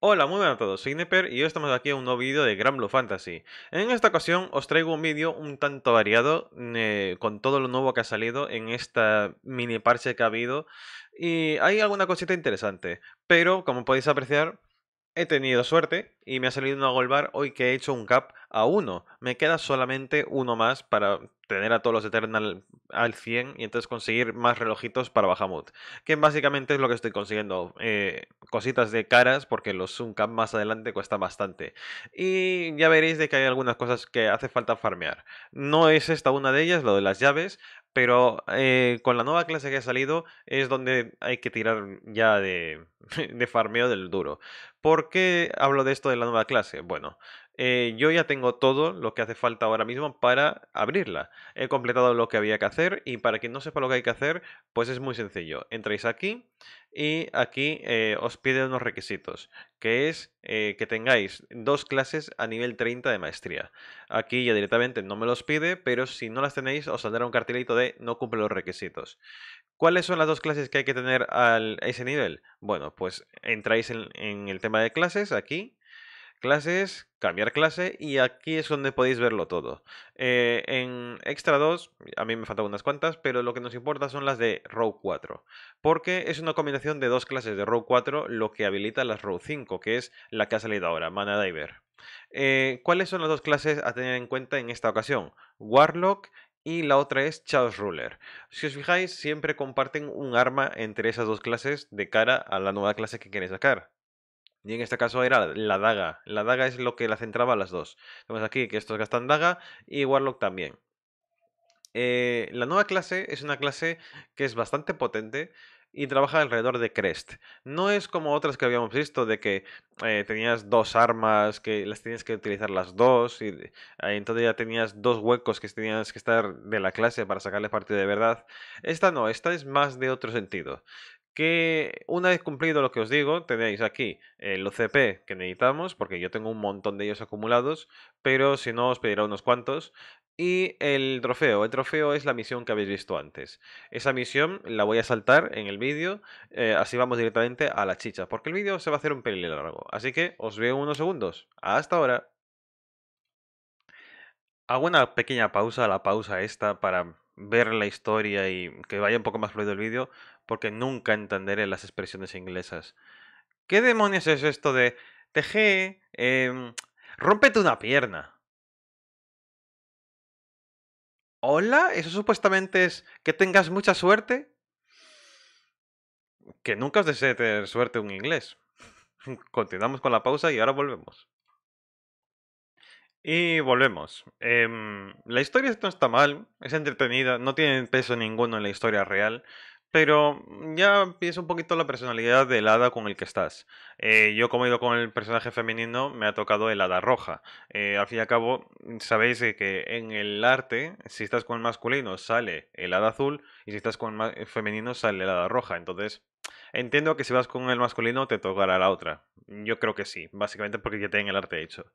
Hola, muy buenas a todos, soy Neper y hoy estamos aquí en un nuevo vídeo de Gran Blue Fantasy. En esta ocasión os traigo un vídeo un tanto variado con todo lo nuevo que ha salido en esta mini parche que ha habido y hay alguna cosita interesante, pero como podéis apreciar He tenido suerte y me ha salido una Golbar hoy que he hecho un cap a uno. Me queda solamente uno más para tener a todos los Eternal al 100 y entonces conseguir más relojitos para Bahamut. Que básicamente es lo que estoy consiguiendo. Eh, cositas de caras porque los un Cap más adelante cuesta bastante. Y ya veréis de que hay algunas cosas que hace falta farmear. No es esta una de ellas, lo de las llaves. Pero eh, con la nueva clase que ha salido es donde hay que tirar ya de, de farmeo del duro. ¿Por qué hablo de esto de la nueva clase? Bueno, eh, yo ya tengo todo lo que hace falta ahora mismo para abrirla. He completado lo que había que hacer y para quien no sepa lo que hay que hacer, pues es muy sencillo. Entráis aquí y aquí eh, os pide unos requisitos, que es eh, que tengáis dos clases a nivel 30 de maestría. Aquí ya directamente no me los pide, pero si no las tenéis os saldrá un cartelito de no cumple los requisitos. ¿Cuáles son las dos clases que hay que tener a ese nivel? Bueno, pues entráis en, el tema de clases aquí, clases, cambiar clase y aquí es donde podéis verlo todo. Eh, en extra 2, a mí me faltan unas cuantas, pero lo que nos importa son las de row 4, porque es una combinación de dos clases de row 4 lo que habilita las row 5, que es la que ha salido ahora, Mana Diver. Eh, ¿Cuáles son las dos clases a tener en cuenta en esta ocasión? Warlock y la otra es Chaos Ruler. Si os fijáis, siempre comparten un arma entre esas dos clases de cara a la nueva clase que queréis sacar. Y en este caso era la daga. La daga es lo que la centraba a las dos. Vemos aquí que estos gastan daga y Warlock también. Eh, la nueva clase es una clase que es bastante potente, y trabaja alrededor de Crest. No es como otras que habíamos visto, de que eh, tenías dos armas, que las tenías que utilizar las dos, y entonces ya tenías dos huecos que tenías que estar de la clase para sacarle partido de verdad. Esta no, esta es más de otro sentido. Que una vez cumplido lo que os digo, tenéis aquí el OCP que necesitamos, porque yo tengo un montón de ellos acumulados, pero si no os pedirá unos cuantos. Y el trofeo. El trofeo es la misión que habéis visto antes. Esa misión la voy a saltar en el vídeo. Eh, así vamos directamente a la chicha. Porque el vídeo se va a hacer un pelín largo. Así que os veo en unos segundos. Hasta ahora. Hago una pequeña pausa, la pausa esta, para ver la historia y que vaya un poco más fluido el vídeo. Porque nunca entenderé las expresiones inglesas. ¿Qué demonios es esto de... Teje... Eh, rómpete una pierna. Hola, eso supuestamente es que tengas mucha suerte. Que nunca os desee tener suerte un inglés. Continuamos con la pausa y ahora volvemos. Y volvemos. Em, la historia no está mal, es entretenida, no tiene peso ninguno en la historia real. Pero ya pienso un poquito la personalidad del hada con el que estás. Eh, yo como he ido con el personaje femenino, me ha tocado el hada roja. Eh, al fin y al cabo, sabéis que en el arte, si estás con el masculino, sale el hada azul, y si estás con el eh, femenino, sale el hada roja. Entonces, entiendo que si vas con el masculino, te tocará la otra. Yo creo que sí, básicamente porque ya tengo el arte hecho.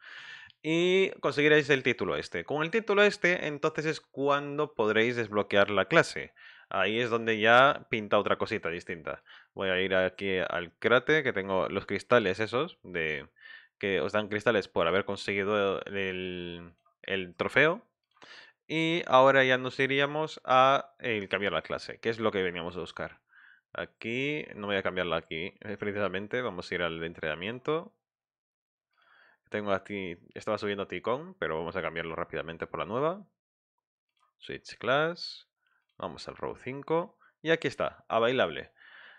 Y conseguiréis el título este. Con el título este, entonces es cuando podréis desbloquear la clase ahí es donde ya pinta otra cosita distinta. Voy a ir aquí al cráter que tengo los cristales esos, de que os dan cristales por haber conseguido el, trofeo. Y ahora ya nos iríamos a cambiar la clase, que es lo que veníamos a buscar. Aquí, no voy a cambiarla aquí, eh, precisamente, vamos a ir al entrenamiento. Tengo aquí, estaba subiendo a Ticón, pero vamos a cambiarlo rápidamente por la nueva. Switch class. Vamos al row 5 y aquí está, a bailable.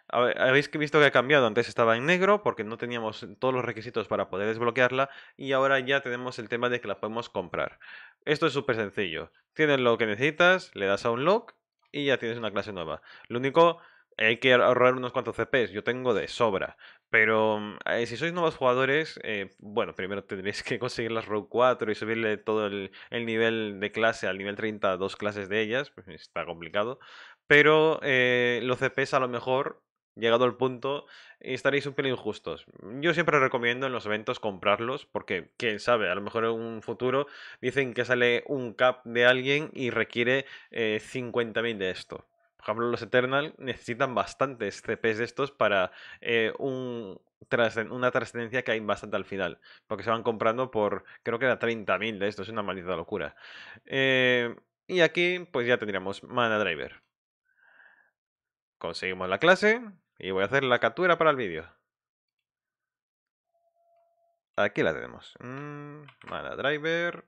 Habéis visto que ha cambiado, antes estaba en negro porque no teníamos todos los requisitos para poder desbloquearla y ahora ya tenemos el tema de que la podemos comprar. Esto es súper sencillo, tienes lo que necesitas, le das a un lock y ya tienes una clase nueva. Lo único, hay que ahorrar unos cuantos CPs, yo tengo de sobra. Pero mm, eh, si sois nuevos jugadores, eh, bueno, primero tendréis que conseguir las row 4 y subirle todo el, nivel de clase al nivel 30, dos clases de ellas, pues está complicado. Pero eh, los CPs a lo mejor, llegado al punto, estaréis un pelín injustos. Yo siempre recomiendo en los eventos comprarlos, porque quién sabe, a lo mejor en un futuro dicen que sale un cap de alguien y requiere 50.000 de esto por ejemplo, los Eternal necesitan bastantes CPs de estos para eh, una trascendencia que hay bastante al final. Porque se van comprando por, creo que era 30.000 de estos, es una maldita locura. Eh, y aquí, pues ya tendríamos Mana Driver. Conseguimos la clase y voy a hacer la captura para el vídeo. Aquí la tenemos. Mm, mana Driver.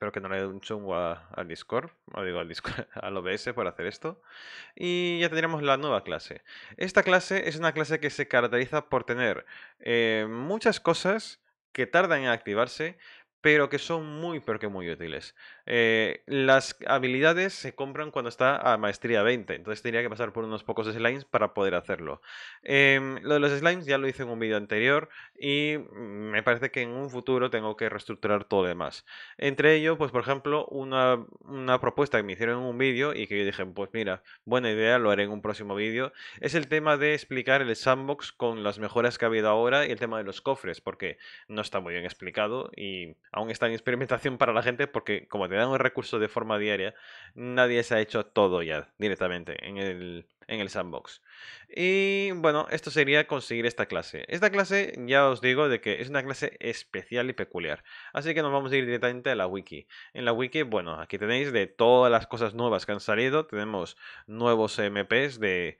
espero que no le dé un chungo al Discord, o digo al al OBS por hacer esto. Y ya tendríamos la nueva clase. Esta clase es una clase que se caracteriza por tener eh, muchas cosas que tardan en activarse, pero que son muy, pero que muy útiles. Eh, las habilidades se compran cuando está a maestría 20, entonces tendría que pasar por unos pocos slimes para poder hacerlo. Em, lo de los slimes ya lo hice en un vídeo anterior y me parece que en un futuro tengo que reestructurar todo lo demás. Entre ello, pues por ejemplo, una propuesta que me hicieron en un vídeo y que yo dije, pues mira, buena idea, lo haré en un próximo vídeo, es el tema de explicar el sandbox con las mejoras que ha habido ahora y el tema de los cofres, porque no está muy bien explicado y aún está en experimentación para la gente porque como te dan un recurso de forma diaria, nadie se ha hecho todo ya directamente en el, en el sandbox. Y bueno, esto sería conseguir esta clase. Esta clase ya os digo de que es una clase especial y peculiar. Así que nos vamos a ir directamente a la wiki. En la wiki, bueno, aquí tenéis de todas las cosas nuevas que han salido. Tenemos nuevos MPs de,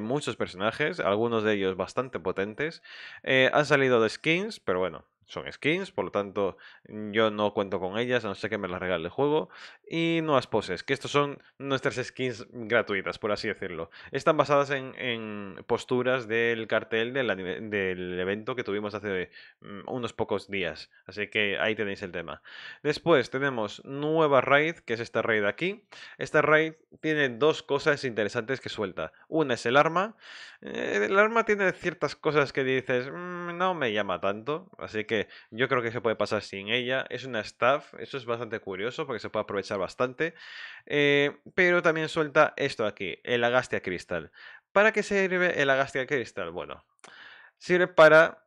muchos personajes, algunos de ellos bastante potentes. Eh, han salido de skins, pero bueno, son skins, por lo tanto mm, yo no cuento con ellas, a no sé que me las regale el juego. Y nuevas poses, que estos son nuestras skins gratuitas, por así decirlo. Están basadas en, posturas del cartel del, del, evento que tuvimos hace mm, unos pocos días. Así que ahí tenéis el tema. Después tenemos nueva raid, que es esta raid aquí. Esta raid tiene dos cosas interesantes que suelta. Una es el arma. Eh, el arma tiene ciertas cosas que dices, mm, no me llama tanto, así que yo creo que se puede pasar sin ella. Es una staff, eso es bastante curioso porque se puede aprovechar bastante. Eh, pero también suelta esto aquí, el Agastia Crystal. ¿Para qué sirve el Agastia cristal? Bueno, sirve para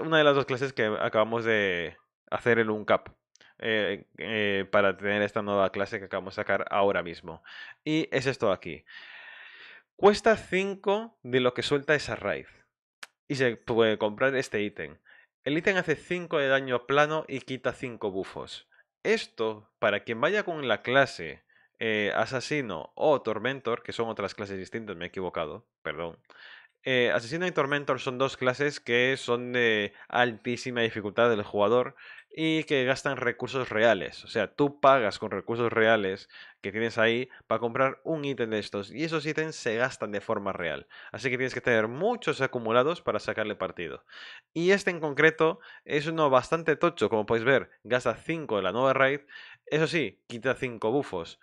una de las dos clases que acabamos de hacer el Uncap. Eh, eh, para tener esta nueva clase que acabamos de sacar ahora mismo. Y es esto aquí. Cuesta 5 de lo que suelta esa raíz. Y se puede comprar este ítem. El item hace 5 de daño plano y quita 5 bufos. Esto, para quien vaya con la clase eh, Asesino o Tormentor, que son otras clases distintas, me he equivocado, perdón. Eh, asesino y Tormentor son dos clases que son de altísima dificultad del jugador y que gastan recursos reales. O sea, tú pagas con recursos reales que tienes ahí para comprar un ítem de estos y esos ítems se gastan de forma real. Así que tienes que tener muchos acumulados para sacarle partido. Y este en concreto es uno bastante tocho, como podéis ver, gasta 5 de la nueva raid. Eso sí, quita 5 bufos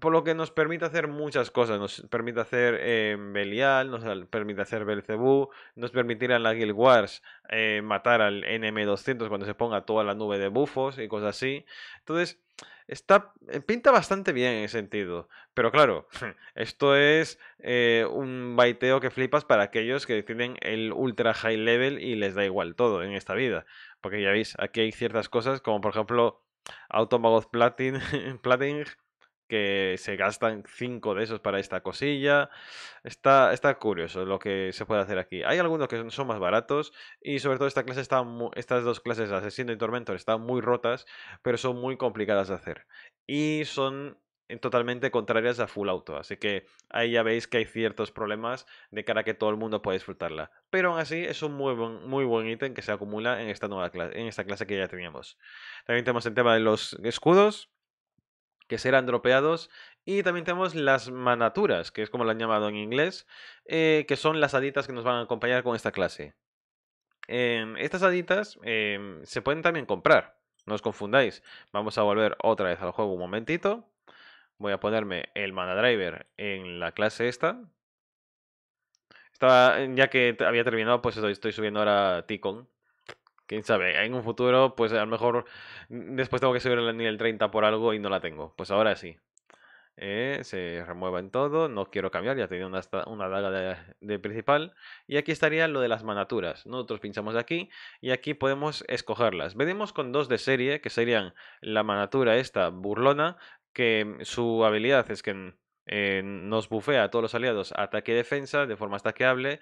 por lo que nos permite hacer muchas cosas. Nos permite hacer eh, Belial, nos permite hacer Belcebú, nos permitirá en la Guild Wars eh, matar al NM200 cuando se ponga toda la nube de bufos y cosas así. Entonces, está, eh, pinta bastante bien en ese sentido. Pero claro, esto es un baiteo que flipas para aquellos que tienen el ultra high level y les da igual todo en esta vida. Porque ya veis, aquí hay ciertas cosas como por ejemplo Automagoth Platin, Platin que se gastan 5 de esos para esta cosilla. Está, está curioso lo que se puede hacer aquí. Hay algunos que son más baratos y sobre todo esta clase estas dos clases, Asesino y Tormentor, están muy rotas, pero son muy complicadas de hacer. Y son totalmente contrarias a full auto. Así que ahí ya veis que hay ciertos problemas de cara a que todo el mundo pueda disfrutarla. Pero aún así es un muy buen, muy buen ítem que se acumula en esta nueva clase, en esta clase que ya teníamos. También tenemos el tema de los escudos que serán dropeados. Y también tenemos las manaturas, que es como lo han llamado en inglés, eh, que son las haditas que nos van a acompañar con esta clase. Em, estas haditas em, se pueden también comprar, no os confundáis. Vamos a volver otra vez al juego un momentito. Voy a ponerme el mana driver en la clase esta. Estaba, ya que había terminado, pues estoy, estoy subiendo ahora Ticon quién sabe, en un futuro, pues a lo mejor mm, después tengo que subir el nivel 30 por algo y no la tengo. Pues ahora sí. Eh, se remueva en todo, no quiero cambiar, ya tenía una, una daga de, de, principal. Y aquí estaría lo de las manaturas. Nosotros pinchamos aquí y aquí podemos escogerlas. Venimos con dos de serie, que serían la manatura esta burlona, que mm, su habilidad es que mm, eh, nos bufea a todos los aliados ataque y defensa de forma ataqueable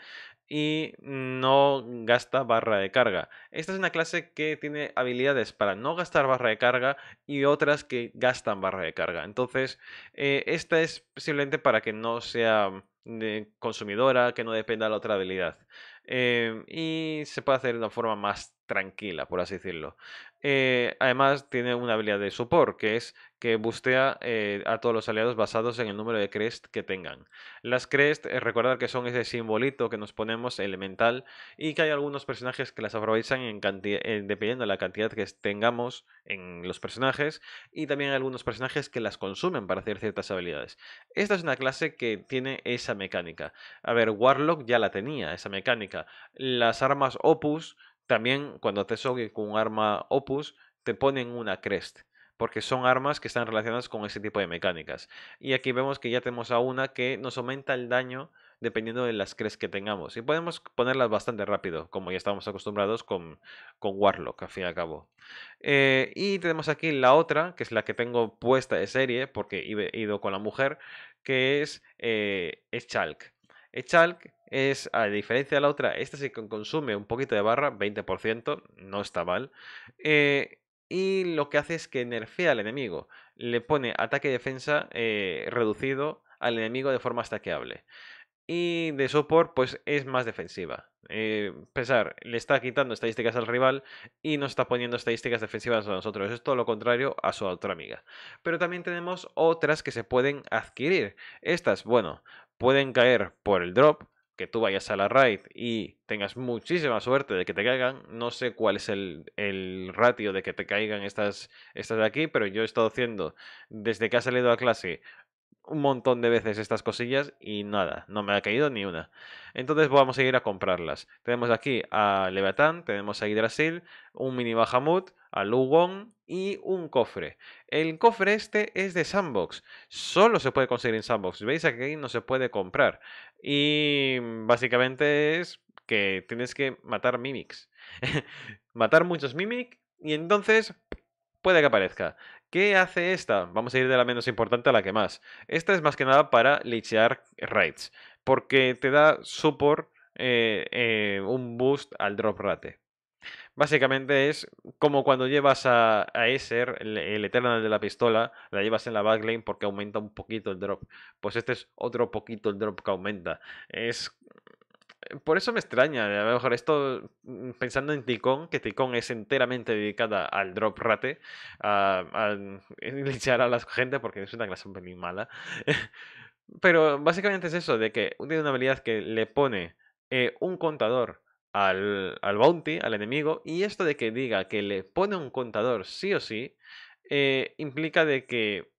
y no gasta barra de carga. Esta es una clase que tiene habilidades para no gastar barra de carga y otras que gastan barra de carga. Entonces, eh, esta es simplemente para que no sea mm, consumidora, que no dependa de la otra habilidad. Eh, y se puede hacer de una forma más tranquila, por así decirlo. Eh, además, tiene una habilidad de support, que es que bustea eh, a todos los aliados basados en el número de crest que tengan. Las crest, eh, recordad que son ese simbolito que nos ponemos elemental y que hay algunos personajes que las aprovechan dependiendo de la cantidad que tengamos en los personajes y también hay algunos personajes que las consumen para hacer ciertas habilidades. Esta es una clase que tiene esa mecánica. A ver, Warlock ya la tenía, esa mecánica. Las armas Opus también cuando te sogue con un arma opus, te ponen una crest, porque son armas que están relacionadas con ese tipo de mecánicas. Y aquí vemos que ya tenemos a una que nos aumenta el daño dependiendo de las crest que tengamos. Y podemos ponerlas bastante rápido, como ya estamos acostumbrados con, Warlock, al fin y al cabo. Eh, y tenemos aquí la otra, que es la que tengo puesta de serie, porque he ido con la mujer, que es Echalk. Eh, Echalk es, a diferencia de la otra, esta sí consume un poquito de barra, 20%, no está mal. Eh, y lo que hace es que nerfea al enemigo, le pone ataque y defensa eh, reducido al enemigo de forma stackeable. Y de support, pues es más defensiva. Eh, pensar, le está quitando estadísticas al rival y no está poniendo estadísticas defensivas a nosotros. Es todo lo contrario a su otra amiga. Pero también tenemos otras que se pueden adquirir. Estas, bueno, pueden caer por el drop, que tú vayas a la raid y tengas muchísima suerte de que te caigan. No sé cuál es el, el ratio de que te caigan estas, estas de aquí, pero yo he estado haciendo desde que ha salido a clase un montón de veces estas cosillas y nada, no me ha caído ni una. Entonces vamos a ir a comprarlas. Tenemos aquí a Levatan tenemos a Hydrasil, un mini Bahamut, a Lugon y un cofre. El cofre este es de Sandbox. Solo se puede conseguir en Sandbox. Veis aquí no se puede comprar. Y básicamente es que tienes que matar Mimics. matar muchos Mimics y entonces puede que aparezca. ¿Qué hace esta? Vamos a ir de la menos importante a la que más. Esta es más que nada para lichear raids, porque te da support, eh, eh, un boost al drop rate. Básicamente es como cuando llevas a, a el, Eternal de la pistola, la llevas en la backlane porque aumenta un poquito el drop. Pues este es otro poquito el drop que aumenta. Es por eso me extraña, a lo mejor esto, mm, pensando en Ticón, que Ticón es enteramente dedicada al drop rate, a, a, a, la gente porque es una clase muy mala. Pero básicamente es eso, de que tiene una habilidad que le pone eh, un contador al, al, bounty, al enemigo, y esto de que diga que le pone un contador sí o sí, eh, implica de que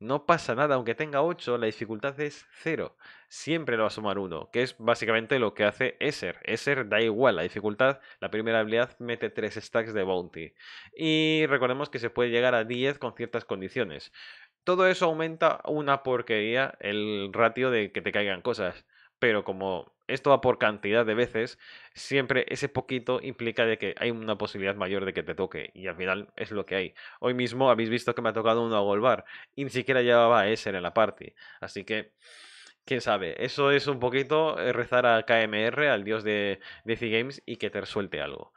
no pasa nada, aunque tenga 8, la dificultad es 0. Siempre lo va a sumar 1, que es básicamente lo que hace Eser. Ser da igual la dificultad, la primera habilidad mete 3 stacks de bounty. Y recordemos que se puede llegar a 10 con ciertas condiciones. Todo eso aumenta una porquería el ratio de que te caigan cosas pero como esto va por cantidad de veces, siempre ese poquito implica de que hay una posibilidad mayor de que te toque y al final es lo que hay. Hoy mismo habéis visto que me ha tocado uno a Golbar y ni siquiera llevaba a ese en la parte así que quién sabe, eso es un poquito eh, rezar a KMR, al dios de DC Games y que te resuelte algo.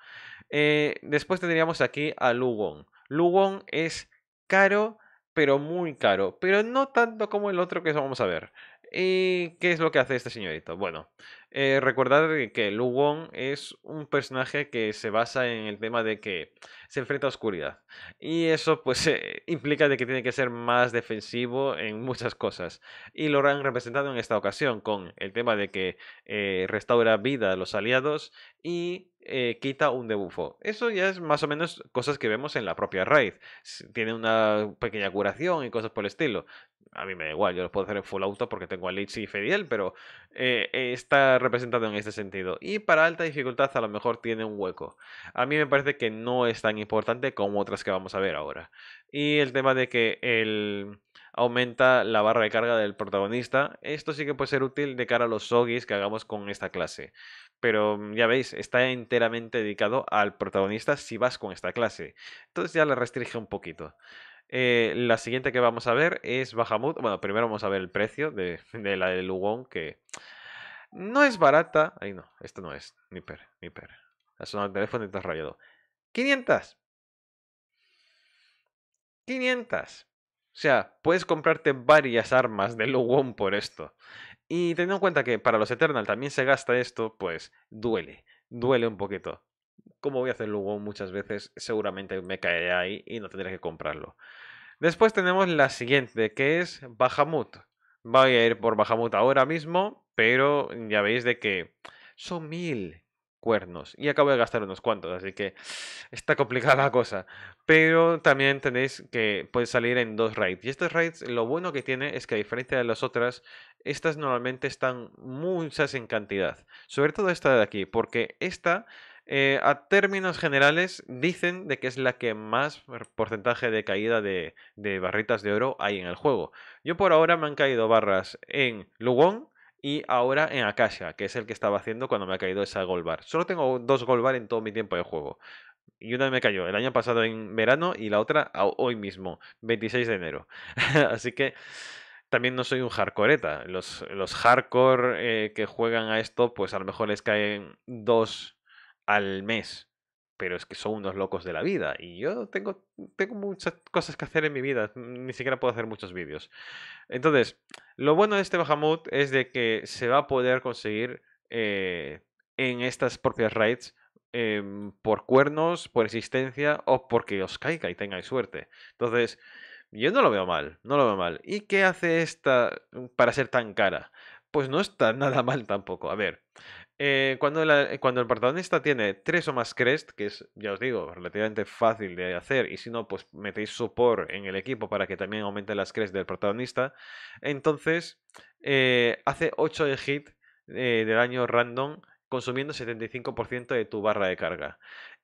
Eh, después tendríamos aquí a Lugon. Lugon es caro, pero muy caro, pero no tanto como el otro que vamos a ver. ¿Y qué es lo que hace este señorito? Bueno, eh, recordad que Lu Wong es un personaje que se basa en el tema de que se enfrenta a oscuridad. Y eso pues eh, implica de que tiene que ser más defensivo en muchas cosas. Y lo han representado en esta ocasión con el tema de que eh, restaura vida a los aliados y eh, quita un debufo. Eso ya es más o menos cosas que vemos en la propia raid. Tiene una pequeña curación y cosas por el estilo a mí me da igual, yo lo puedo hacer en full auto porque tengo a Lich y Fediel, pero eh, eh, está representado en este sentido. Y para alta dificultad a lo mejor tiene un hueco. A mí me parece que no es tan importante como otras que vamos a ver ahora. Y el tema de que el aumenta la barra de carga del protagonista, esto sí que puede ser útil de cara a los sogis que hagamos con esta clase. Pero mm, ya veis, está enteramente dedicado al protagonista si vas con esta clase. Entonces ya le restringe un poquito. Eh, la siguiente que vamos a ver es Bahamut. Bueno, primero vamos a ver el precio de, la de Lugon, que no es barata. Ahí no, esto no es. Ni per, ni per. Ha sonado el teléfono y te has rayado. 500. 500. O sea, puedes comprarte varias armas de Lugon por esto. Y teniendo en cuenta que para los Eternal también se gasta esto, pues duele. Duele un poquito. Como voy a hacer Lugon muchas veces, seguramente me caeré ahí y no tendré que comprarlo. Después tenemos la siguiente, que es Bahamut. Voy a ir por Bahamut ahora mismo, pero ya veis de que son mil cuernos. Y acabo de gastar unos cuantos, así que está complicada la cosa. Pero también tenéis que puede salir en dos raids. Y estas raids, lo bueno que tiene es que a diferencia de las otras, estas normalmente están muchas en cantidad. Sobre todo esta de aquí, porque esta eh, a términos generales, dicen de que es la que más porcentaje de caída de, barritas de oro hay en el juego. Yo por ahora me han caído barras en Lugon y ahora en Akasha, que es el que estaba haciendo cuando me ha caído esa gold bar. Solo tengo dos gold bar en todo mi tiempo de juego. Y una me cayó el año pasado en verano y la otra hoy mismo, 26 de enero. Así que también no soy un hardcoreta. Los, los hardcore eh, que juegan a esto, pues a lo mejor les caen dos al mes. Pero es que son unos locos de la vida. Y yo tengo, tengo muchas cosas que hacer en mi vida. Mm, ni siquiera puedo hacer muchos vídeos. Entonces, lo bueno de este Bahamut es de que se va a poder conseguir eh, en estas propias raids em, por cuernos, por existencia o porque os caiga y tengáis suerte. Entonces, yo no lo veo mal, no lo veo mal. ¿Y qué hace esta para ser tan cara? Pues no está nada mal tampoco. A ver, eh, cuando, el protagonista tiene 3 o más crest, que es, ya os digo, relativamente fácil de hacer, y si no, pues metéis support en el equipo para que también aumente las crest del protagonista, entonces eh, hace 8 de hit eh, del año random consumiendo 75% de tu barra de carga.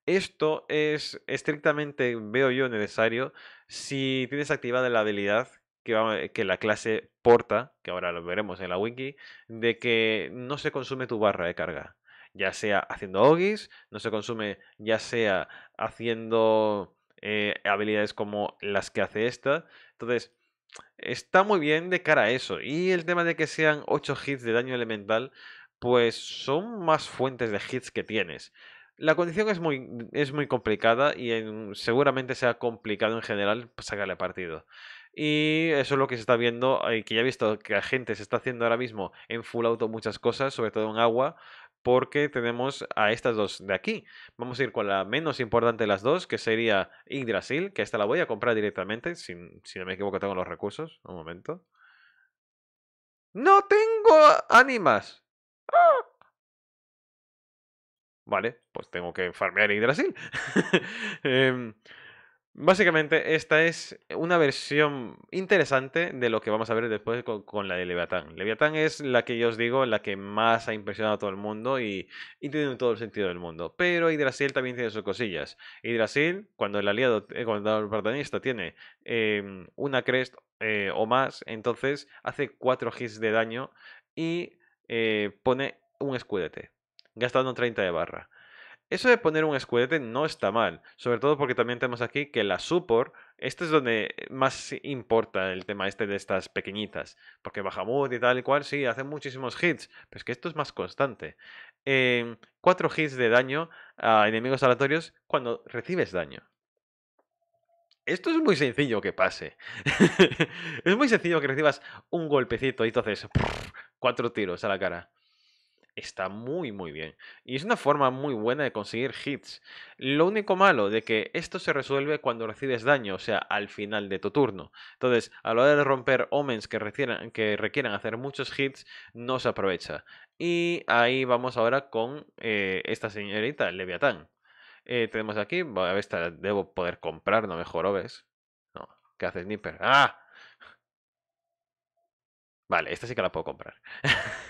Esto es estrictamente, veo yo, necesario si tienes activada la habilidad eh, que, la clase porta, que ahora lo veremos en la wiki, de que no se consume tu barra de carga. Ya sea haciendo ogis, no se consume, ya sea haciendo eh, habilidades como las que hace esta. Entonces, está muy bien de cara a eso. Y el tema de que sean 8 hits de daño elemental, pues son más fuentes de hits que tienes. La condición es muy, muy complicada y seguramente sea complicado en general sacarle partido. Y eso es lo que se está viendo, eh, que ya he visto que la gente se está haciendo ahora mismo en full auto muchas cosas, sobre todo en agua, porque tenemos a estas dos de aquí. Vamos a ir con la menos importante de las dos, que sería Yggdrasil, que esta la voy a comprar directamente, si, si no me equivoco tengo los recursos. Un momento. ¡No tengo ánimas! ¡Ah! Vale, pues tengo que farmear Yggdrasil. eh, Básicamente, esta es una versión interesante de lo que vamos a ver después con, la de Leviatán. Leviatán es la que yo os digo, la que más ha impresionado a todo el mundo y, tiene todo el sentido del mundo. Pero Hidrasil también tiene sus cosillas. Hidrasil, cuando el aliado, eh, cuando el protagonista tiene em, una crest eh, o más, entonces hace 4 hits de daño y eh, pone un escudete, gastando 30 de barra. Eso de poner un escudete no está mal, sobre todo porque también tenemos aquí que la support, este es donde más importa el tema este de estas pequeñitas, porque Bahamut y tal y cual, sí, hace muchísimos hits, pero es que esto es más constante. Em, cuatro hits de daño a enemigos aleatorios cuando recibes daño. Esto es muy sencillo que pase. es muy sencillo que recibas un golpecito y entonces cuatro tiros a la cara está muy muy bien. Y es una forma muy buena de conseguir hits. Lo único malo de que esto se resuelve cuando recibes daño, o sea, al final de tu turno. Entonces, a la hora de romper omens que requieran, que requieran hacer muchos hits, no se aprovecha. Y ahí vamos ahora con eh, esta señorita, Leviatán. Eh, tenemos aquí, a ver esta debo poder comprar, no mejor ves. No, ¿qué hace Sniper? ¡Ah! Vale, esta sí que la puedo comprar.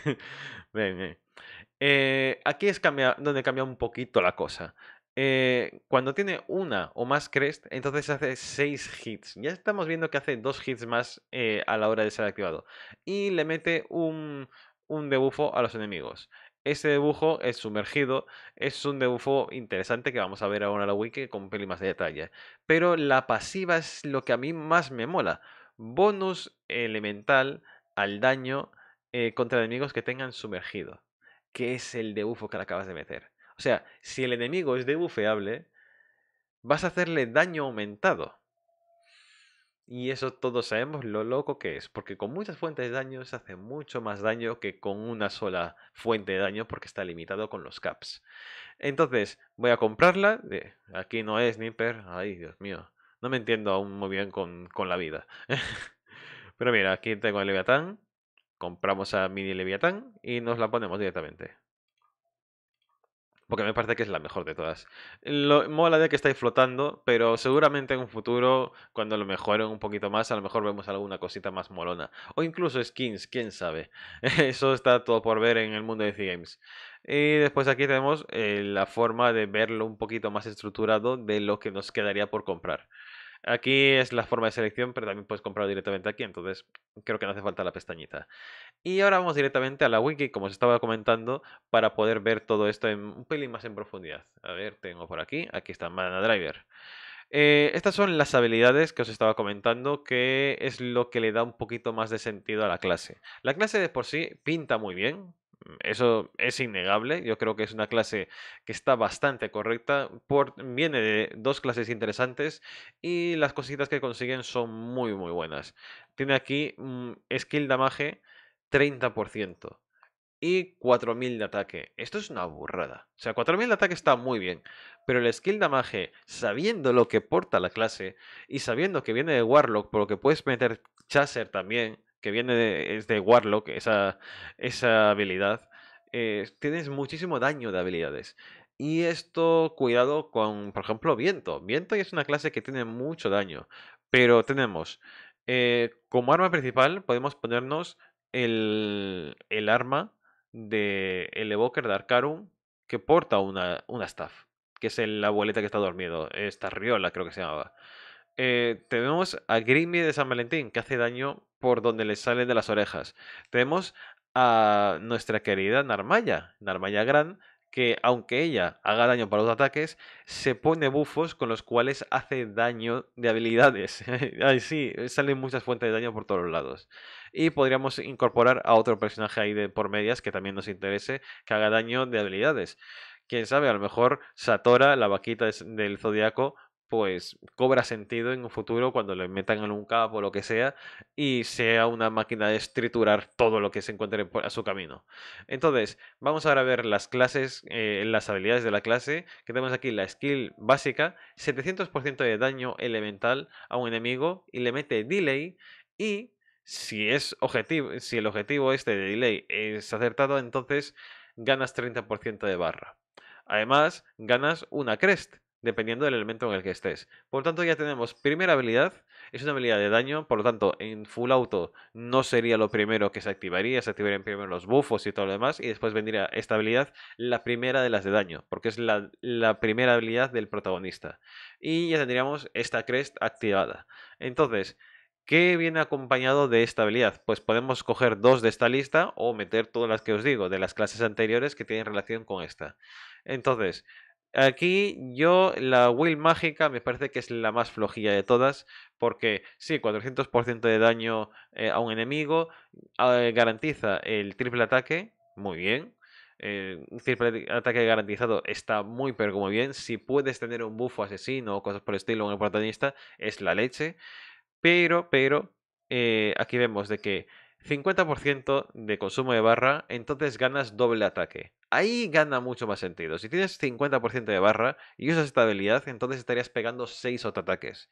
ven. Eh, aquí es donde cambia un poquito la cosa. Eh, cuando tiene una o más crest, entonces hace 6 hits. Ya estamos viendo que hace 2 hits más eh, a la hora de ser activado. Y le mete un, un debufo a los enemigos. ese dibujo es sumergido, es un debufo interesante que vamos a ver ahora en la wiki con un pelín más de detalle. Pero la pasiva es lo que a mí más me mola. Bonus elemental al daño contra enemigos que tengan sumergido que es el debuffo que le acabas de meter. O sea, si el enemigo es debufeable, vas a hacerle daño aumentado. Y eso todos sabemos lo loco que es, porque con muchas fuentes de daño se hace mucho más daño que con una sola fuente de daño porque está limitado con los caps. Entonces, voy a comprarla. Aquí no es sniper. Ay, Dios mío. No me entiendo aún muy bien con, con la vida. Pero mira, aquí tengo el Leviatán compramos a Mini Leviatán y nos la ponemos directamente. Porque me parece que es la mejor de todas. Lo mola de que estáis flotando, pero seguramente en un futuro, cuando lo mejoren un poquito más, a lo mejor vemos alguna cosita más molona. O incluso skins, quién sabe. Eso está todo por ver en el mundo de The Games. Y después aquí tenemos eh, la forma de verlo un poquito más estructurado de lo que nos quedaría por comprar. Aquí es la forma de selección, pero también puedes comprarlo directamente aquí, entonces creo que no hace falta la pestañita. Y ahora vamos directamente a la wiki, como os estaba comentando, para poder ver todo esto en un pelín más en profundidad. A ver, tengo por aquí, aquí está Mana Driver. Eh, estas son las habilidades que os estaba comentando, que es lo que le da un poquito más de sentido a la clase. La clase de por sí pinta muy bien, eso es innegable. Yo creo que es una clase que está bastante correcta. viene de dos clases interesantes y las cositas que consiguen son muy, muy buenas. Tiene aquí skill damage 30% y 4000 de ataque. Esto es una burrada. O sea, 4000 de ataque está muy bien, pero el skill damage, sabiendo lo que porta la clase y sabiendo que viene de Warlock, por lo que puedes meter Chaser también, que viene de, es de Warlock, esa, esa habilidad, eh, tienes muchísimo daño de habilidades. Y esto, cuidado con, por ejemplo, viento. Viento es una clase que tiene mucho daño. Pero tenemos, eh, como arma principal, podemos ponernos el, el arma del el evoker de que porta una, una staff, que es el, la abuelita que está dormido, esta Riola creo que se llamaba. Eh, tenemos a Grimmy de San Valentín, que hace daño por donde le sale de las orejas. Tenemos a nuestra querida Narmaya, Narmaya Gran, que aunque ella haga daño para los ataques, se pone bufos con los cuales hace daño de habilidades. ahí sí, salen muchas fuentes de daño por todos lados. Y podríamos incorporar a otro personaje ahí de por medias que también nos interese, que haga daño de habilidades. Quién sabe, a lo mejor Satora, la vaquita del Zodiaco, pues cobra sentido en un futuro cuando le metan en un capo o lo que sea y sea una máquina de triturar todo lo que se encuentre a su camino. Entonces, vamos ahora a ver las clases, eh, las habilidades de la clase, que tenemos aquí la skill básica, 700% de daño elemental a un enemigo y le mete delay y si es objetivo, si el objetivo este de delay es acertado, entonces ganas 30% de barra. Además, ganas una crest dependiendo del elemento en el que estés. Por lo tanto, ya tenemos primera habilidad, es una habilidad de daño, por lo tanto, en full auto no sería lo primero que se activaría, se activarían primero los buffos y todo lo demás, y después vendría esta habilidad, la primera de las de daño, porque es la, la primera habilidad del protagonista. Y ya tendríamos esta crest activada. Entonces, ¿Qué viene acompañado de esta habilidad? Pues podemos coger dos de esta lista o meter todas las que os digo, de las clases anteriores que tienen relación con esta. Entonces, Aquí yo, la Will mágica me parece que es la más flojilla de todas, porque sí, 400% de daño eh, a un enemigo, eh, garantiza el triple ataque, muy bien. Eh, triple ataque garantizado está muy pero como bien. Si puedes tener un buffo asesino o cosas por el estilo en el protagonista, es la leche. Pero, pero, aquí vemos de que 50% de consumo de barra, entonces ganas doble ataque. Ahí gana mucho más sentido. Si tienes 50% de barra y usas esta habilidad, entonces estarías pegando 6 ataques.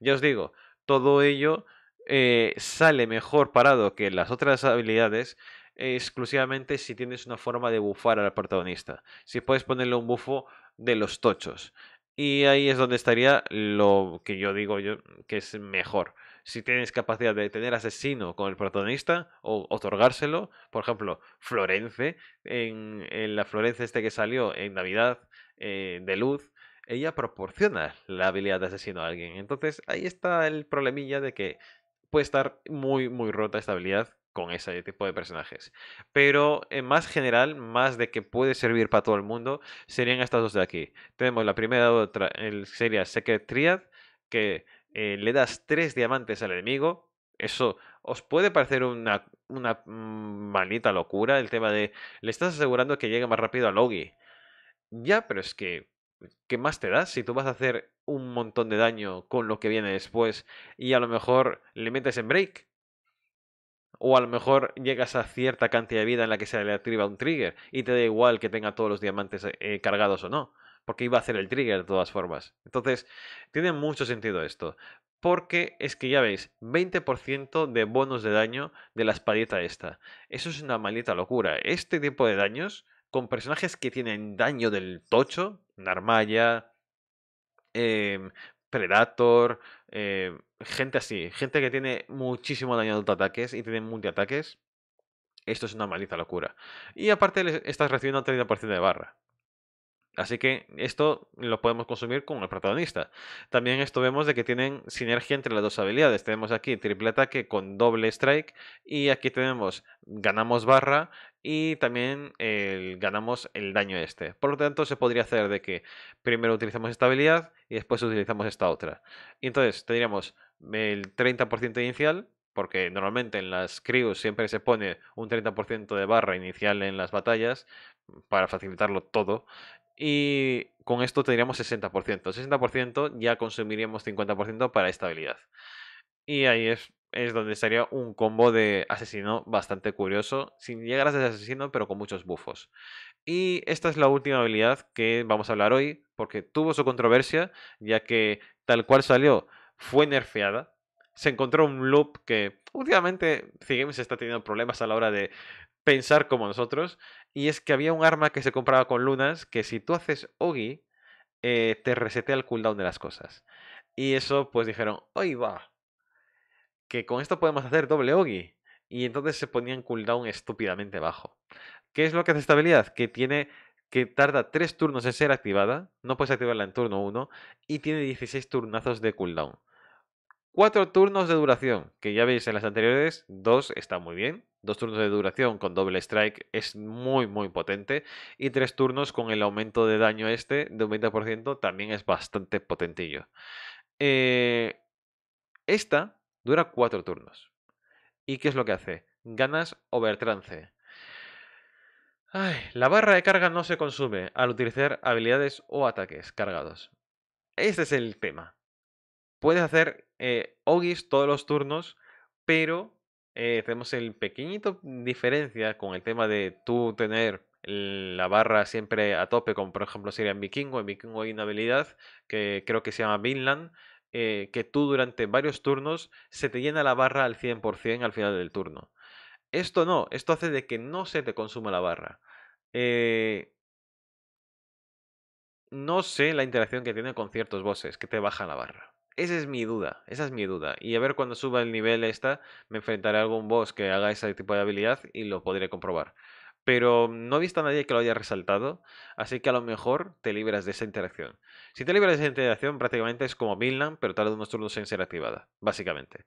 Ya os digo, todo ello eh, sale mejor parado que las otras habilidades eh, exclusivamente si tienes una forma de bufar al protagonista. Si puedes ponerle un bufo de los tochos. Y ahí es donde estaría lo que yo digo yo que es mejor si tienes capacidad de tener asesino con el protagonista o otorgárselo. Por ejemplo, Florence, en, la Florence este que salió en Navidad eh, de Luz, ella proporciona la habilidad de asesino a alguien. Entonces ahí está el problemilla de que puede estar muy, muy rota esta habilidad con ese tipo de personajes. Pero en más general, más de que puede servir para todo el mundo, serían estas dos de aquí. Tenemos la primera otra, el, sería Secret Triad, que eh, le das tres diamantes al enemigo. Eso os puede parecer una, una maldita locura el tema de le estás asegurando que llegue más rápido a Logi. Ya, pero es que, ¿qué más te das si tú vas a hacer un montón de daño con lo que viene después y a lo mejor le metes en break? O a lo mejor llegas a cierta cantidad de vida en la que se le activa un trigger y te da igual que tenga todos los diamantes eh, cargados o no porque iba a hacer el trigger de todas formas. Entonces, tiene mucho sentido esto. Porque es que ya veis, 20% de bonos de daño de la espadita esta. Eso es una maldita locura. Este tipo de daños, con personajes que tienen daño del tocho, Narmaya, em, Predator, eh, gente así, gente que tiene muchísimo daño de autoataques y tiene multiataques, esto es una maldita locura. Y aparte estás recibiendo 30% de barra. Así que esto lo podemos consumir con el protagonista. También esto vemos de que tienen sinergia entre las dos habilidades. Tenemos aquí triple ataque con doble strike y aquí tenemos ganamos barra y también ganamos el daño este. Por lo tanto, se podría hacer de que primero utilizamos esta habilidad y después utilizamos esta otra. Y entonces tendríamos el 30% inicial, porque normalmente en las crews siempre se pone un 30% de barra inicial en las batallas para facilitarlo todo. Y con esto tendríamos 60%. 60% ya consumiríamos 50% para estabilidad. Y ahí es, donde estaría un combo de asesino bastante curioso, sin llegar a ser asesino, pero con muchos bufos. Y esta es la última habilidad que vamos a hablar hoy, porque tuvo su controversia, ya que tal cual salió, fue nerfeada. Se encontró un loop que últimamente Cigames está teniendo problemas a la hora de pensar como nosotros y es que había un arma que se compraba con lunas que si tú haces Ogi, eh, te resetea el cooldown de las cosas. Y eso, pues dijeron, hoy va! Que con esto podemos hacer doble Ogi. Y entonces se ponían cooldown estúpidamente bajo. ¿Qué es lo que hace esta habilidad? Que tiene que tarda 3 turnos en ser activada, no puedes activarla en turno 1, y tiene 16 turnazos de cooldown. Cuatro turnos de duración, que ya veis en las anteriores, dos está muy bien. Dos turnos de duración con doble strike es muy muy potente. Y tres turnos con el aumento de daño este de un 20% también es bastante potentillo. Eh, esta dura cuatro turnos. ¿Y qué es lo que hace? Ganas overtrance. Ay, la barra de carga no se consume al utilizar habilidades o ataques cargados. Este es el tema. Puedes hacer eh, Ogis todos los turnos, pero eh, tenemos el pequeñito diferencia con el tema de tú tener la barra siempre a tope, como por ejemplo sería en Vikingo. En Vikingo hay una habilidad que creo que se llama Vinland, eh, que tú durante varios turnos se te llena la barra al 100% al final del turno. Esto no, esto hace de que no se te consuma la barra. Eh no sé la interacción que tiene con ciertos bosses que te bajan la barra. Esa es mi duda, esa es mi duda. Y a ver cuando suba el nivel esta, me enfrentaré a algún boss que haga ese tipo de habilidad y lo podré comprobar. Pero no he visto a nadie que lo haya resaltado, así que a lo mejor te libras de esa interacción. Si te libras de esa interacción, prácticamente es como milan pero tarda unos turnos en ser activada, básicamente.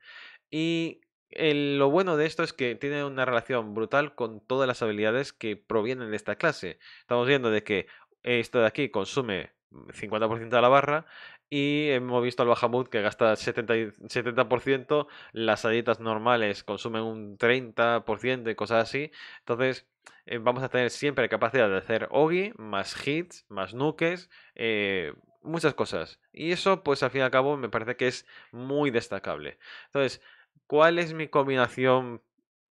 Y lo bueno de esto es que tiene una relación brutal con todas las habilidades que provienen de esta clase. Estamos viendo de que esto de aquí consume 50% de la barra y hemos visto al Bahamut que gasta 70%, las salitas normales consumen un 30% y cosas así. Entonces, eh, vamos a tener siempre capacidad de hacer Ogi, más hits, más nukes, eh, muchas cosas. Y eso, pues al fin y al cabo, me parece que es muy destacable. Entonces, ¿cuál es mi combinación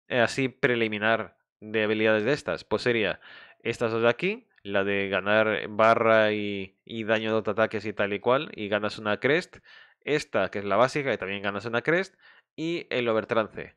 eh, así preliminar de habilidades de estas? Pues sería estas dos de aquí, la de ganar barra y, daño de ataques y tal y cual, y ganas una crest. Esta, que es la básica, y también ganas una crest. Y el overtrance.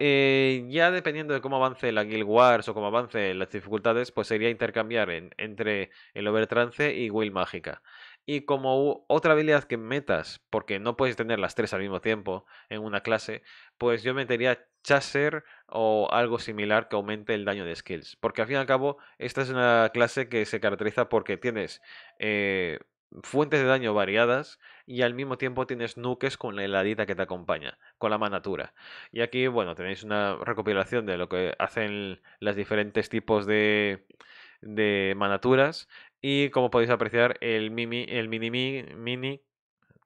Eh, ya dependiendo de cómo avance la Guild Wars o cómo avance las dificultades, pues sería intercambiar entre el overtrance y Will Mágica. Y como otra habilidad que metas, porque no puedes tener las tres al mismo tiempo en una clase, pues yo metería chaser o algo similar que aumente el daño de skills. Porque al fin y al cabo, esta es una clase que se caracteriza porque tienes eh, fuentes de daño variadas y al mismo tiempo tienes nuques con la heladita que te acompaña, con la manatura. Y aquí, bueno, tenéis una recopilación de lo que hacen los diferentes tipos de, manaturas. Y como podéis apreciar, el, mimi, el mini, mini,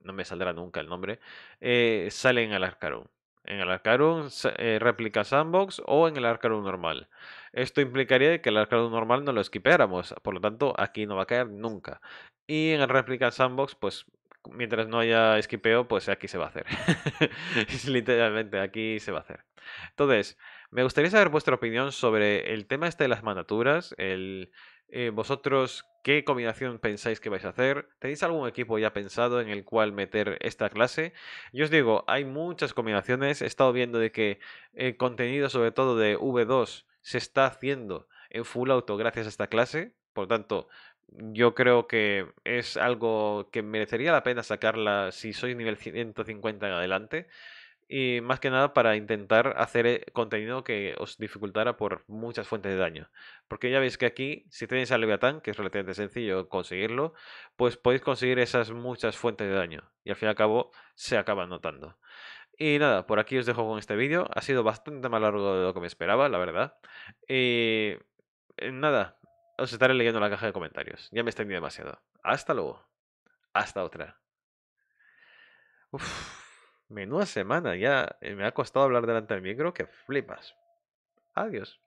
no me saldrá nunca el nombre, eh, salen al en en el Arcarum eh, réplica sandbox o en el Arcarum normal. Esto implicaría que el Arcarum normal no lo esquipeáramos, por lo tanto aquí no va a caer nunca. Y en el réplica sandbox, pues mientras no haya esquipeo, pues aquí se va a hacer. Literalmente, aquí se va a hacer. Entonces, me gustaría saber vuestra opinión sobre el tema este de las mandaturas, el eh, ¿Vosotros qué combinación pensáis que vais a hacer? ¿Tenéis algún equipo ya pensado en el cual meter esta clase? Yo os digo, hay muchas combinaciones. He estado viendo de que el eh, contenido, sobre todo de V2, se está haciendo en full auto gracias a esta clase. Por tanto, yo creo que es algo que merecería la pena sacarla si sois nivel 150 en adelante y más que nada para intentar hacer eh, contenido que os dificultara por muchas fuentes de daño. Porque ya veis que aquí, si tenéis al Leviatán, que es relativamente sencillo conseguirlo, pues podéis conseguir esas muchas fuentes de daño. Y al fin y al cabo se acaban notando. Y nada, por aquí os dejo con este vídeo. Ha sido bastante más largo de lo que me esperaba, la verdad. Y eh, nada, os estaré leyendo la caja de comentarios. Ya me extendí demasiado. Hasta luego. Hasta otra. Menuda semana, ya eh, me ha costado hablar delante del micro que flipas. Adiós.